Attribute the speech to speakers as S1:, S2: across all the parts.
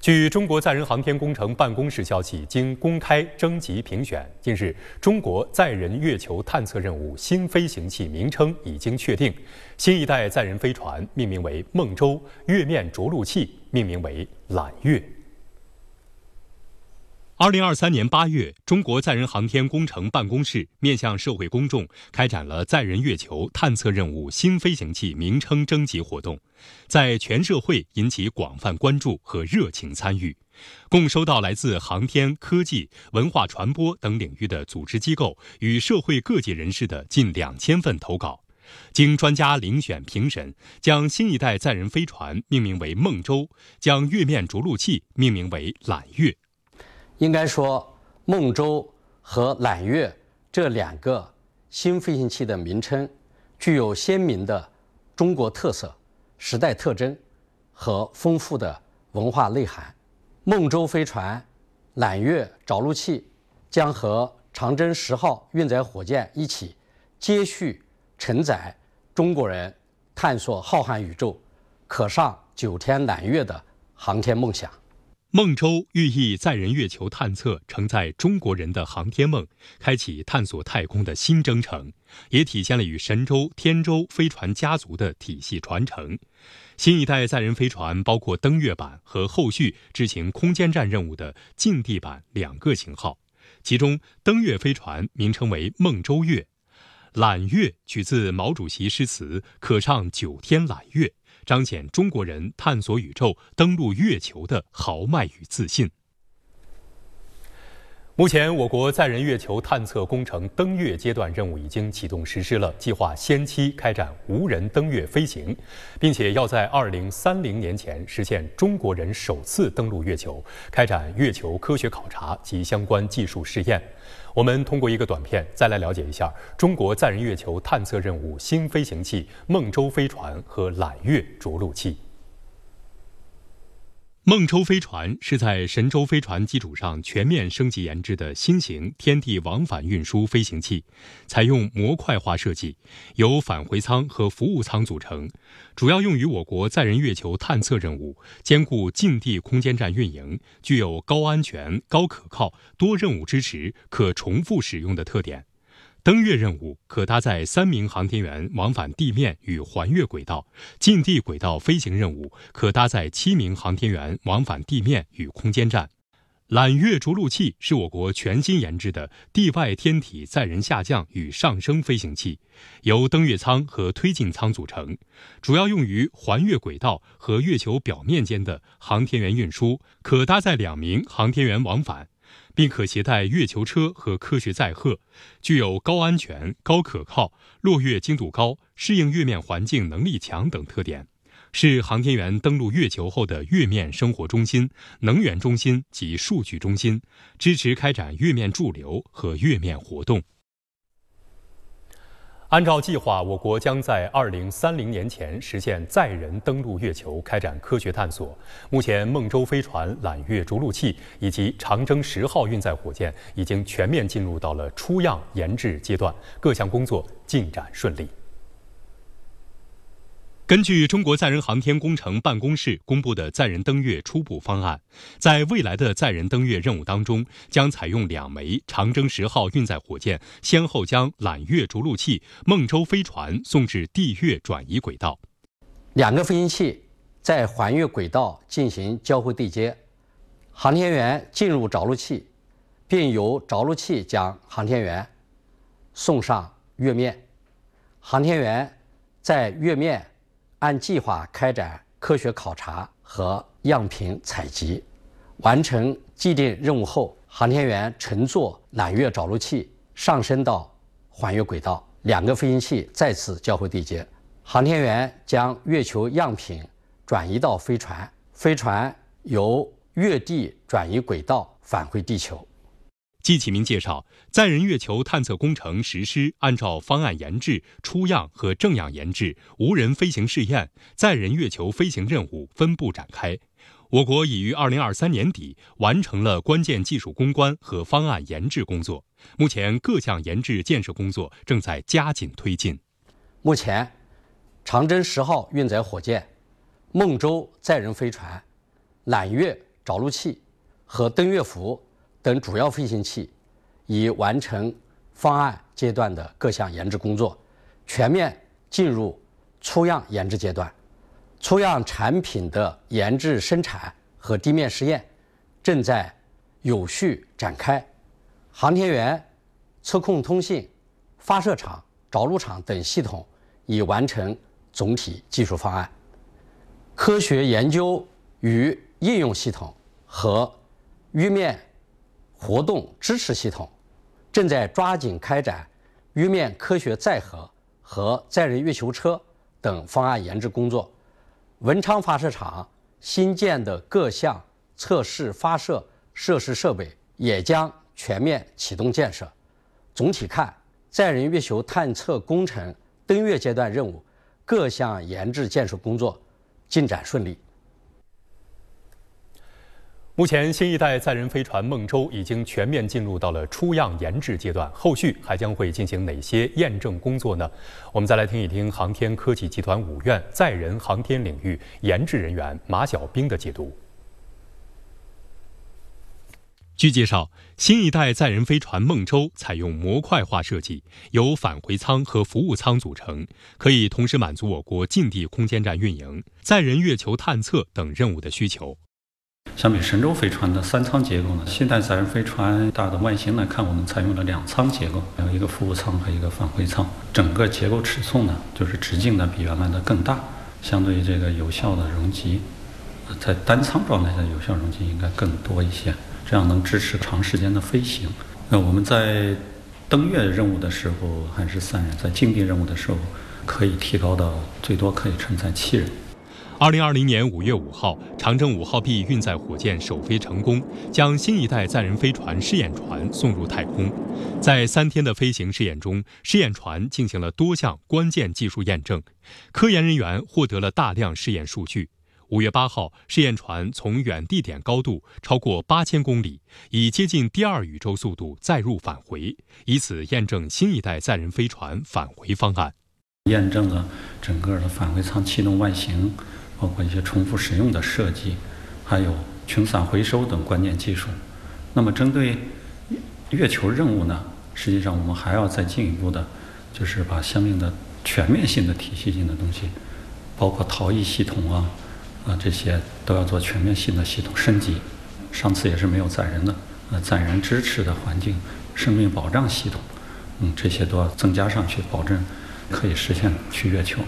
S1: 据中国载人航天工程办公室消息，经公开征集评选，近日，中国载人月球探测任务新飞行器名称已经确定，新一代载人飞船命名为“孟州”，月面着陆器命名为“揽月”。二零二三年八月，中国载人航天工程办公室面向社会公众开展了载人月球探测任务新飞行器名称征集活动，在全社会引起广泛关注和热情参与，共收到来自航天科技、文化传播等领域的组织机构与社会各界人士的近两千份投稿，经专家遴选评审，将新一代载人飞船命名为“孟舟”，将月面
S2: 着陆器命名为“揽月”。应该说，梦舟和揽月这两个新飞行器的名称，具有鲜明的中国特色、时代特征和丰富的文化内涵。梦舟飞船、揽月着陆器将和长征十号运载火箭一起，接续承载中国人探索浩瀚宇宙、可上九天揽月的航天梦想。
S1: 孟州寓意载人月球探测承载中国人的航天梦，开启探索太空的新征程，也体现了与神舟、天舟飞船家族的体系传承。新一代载人飞船包括登月版和后续执行空间站任务的近地版两个型号，其中登月飞船名称为孟州月，揽月取自毛主席诗词“可上九天揽月”。彰显中国人探索宇宙、登陆月球的豪迈与自信。目前，我国载人月球探测工程登月阶段任务已经启动实施了，计划先期开展无人登月飞行，并且要在二零三零年前实现中国人首次登陆月球，开展月球科学考察及相关技术试验。我们通过一个短片再来了解一下中国载人月球探测任务新飞行器孟州”飞船和揽月着陆器。梦舟飞船是在神舟飞船基础上全面升级研制的新型天地往返运输飞行器，采用模块化设计，由返回舱和服务舱组成，主要用于我国载人月球探测任务，兼顾近地空间站运营，具有高安全、高可靠、多任务支持、可重复使用的特点。登月任务可搭载三名航天员往返地面与环月轨道，近地轨道飞行任务可搭载七名航天员往返地面与空间站。揽月着陆器是我国全新研制的地外天体载人下降与上升飞行器，由登月舱和推进舱组成，主要用于环月轨道和月球表面间的航天员运输，可搭载两名航天员往返。并可携带月球车和科学载荷，具有高安全、高可靠、落月精度高、适应月面环境能力强等特点，是航天员登陆月球后的月面生活中心、能源中心及数据中心，支持开展月面驻留和月面活动。按照计划，我国将在二零三零年前实现载人登陆月球，开展科学探索。目前，孟州飞船、揽月着陆器以及长征十号运载火箭已经全面进入到了出样研制阶段，各项工作进展顺利。根据中国载人航天工程办公室公布的载人登月初步方案，在未来的载人登月任务当中，将采用两枚长征十号运载火箭，先后将揽月着陆器、孟州飞船送至地月转
S2: 移轨道，两个飞行器在环月轨道进行交会对接，航天员进入着陆器，并由着陆器将航天员送上月面，航天员在月面。按计划开展科学考察和样品采集，完成既定任务后，航天员乘坐揽月着陆器上升到环月轨道，两个飞行器再次交会对接，航天员将月球样品转移到飞船，飞船由月地转移轨道返回地球。季启明介绍，载
S1: 人月球探测工程实施按照方案研制、出样和正样研制、无人飞行试验、载人月球飞行任务分步展开。我国已于二零二三年底完成了关键技术攻关和方案研制工作，目前各项研制建设工作正在加紧推进。目前，
S2: 长征十号运载火箭、梦舟载人飞船、揽月着陆器和登月服。等主要飞行器已完成方案阶段的各项研制工作，全面进入初样研制阶段。初样产品的研制生产和地面试验正在有序展开。航天员、测控通信、发射场、着陆场等系统已完成总体技术方案。科学研究与应用系统和月面活动支持系统正在抓紧开展月面科学载荷和载人月球车等方案研制工作。文昌发射场新建的各项测试发射设施设备也将全面启动建设。总体看，载人月球探测工程登月阶段任务各项研制建设工作进展顺利。
S1: 目前，新一代载人飞船“孟州”已经全面进入到了初样研制阶段，后续还将会进行哪些验证工作呢？我们再来听一听航天科技集团五院载人航天领域研制人员马小兵的解读。据介绍，新一代载人飞船“孟州”采用模块化设计，由返回舱和服务舱组成，可以同时满足我国近地空间站运营、载人月球探测等任务的需求。
S3: 相比神舟飞船的三舱结构呢，现代载人飞船大的外形来看，我们采用了两舱结构，还有一个服务舱和一个返回舱。整个结构尺寸呢，就是直径呢比原来的更大，相对于这个有效的容积，在单舱状态下有效容积应该更多一些，这样能支持长时间的飞行。那我们在登月任务的时候还是三人，在近地任务的时候可以提高到最多可以承载七人。
S1: 二零二零年五月五号，长征五号 B 运载火箭首飞成功，将新一代载人飞船试验船送入太空。在三天的飞行试验中，试验船进行了多项关键技术验证，科研人员获得了大量试验数据。五月八号，试验船从远地点高度超过八千公里，以接近第二宇宙速度再入返回，以此验证新一代载人飞船返回方案，验证了整
S3: 个的返回舱气动外形。包括一些重复使用的设计，还有群散回收等关键技术。那么，针对月球任务呢，实际上我们还要再进一步的，就是把相应的全面性的、体系性的东西，包括逃逸系统啊啊这些都要做全面性的系统升级。上次也是没有载人的，呃，载人支持的环境、生命保障
S1: 系统，嗯，这些都要增加上去，保证可以实现去月球。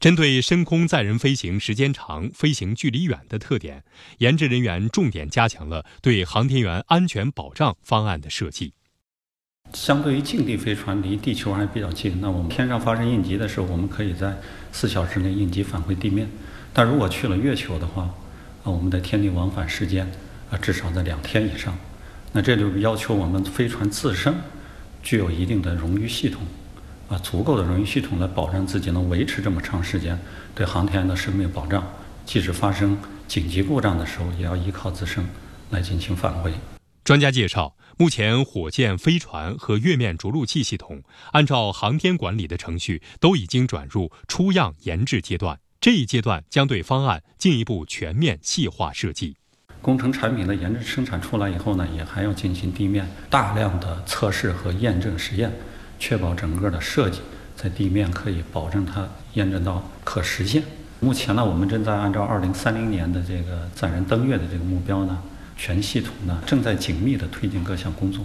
S1: 针对深空载人飞行时间长、飞行距离远的特点，研制人员重点加强了对航天员安全保障方案的设计。
S3: 相对于近地飞船离地球还比较近，那我们天上发生应急的时候，我们可以在四小时内应急返回地面。但如果去了月球的话，啊，我们的天地往返时间，啊，至少在两天以上。那这就要求我们飞船自身具有一定的冗余系统。啊，足够的容易系统来保证自己能维持这么长时间，对航天的生命保障，即使发生紧急故障的时候，也要依靠
S1: 自身来进行返回。专家介绍，目前火箭、飞船和月面着陆器系统，按照航天管理的程序，都已经转入出样研制阶段。这一阶段将对方案进一步全面细化设计。
S3: 工程产品的研制生产出来以后呢，也还要进行地面大量的测试和验证实验。确保整个的设计在地面可以保证它验证到可实现。目前呢，我们正在按照二零三零年的这个载人登月的这个目标呢，全系统呢正在紧密的推进各项工作。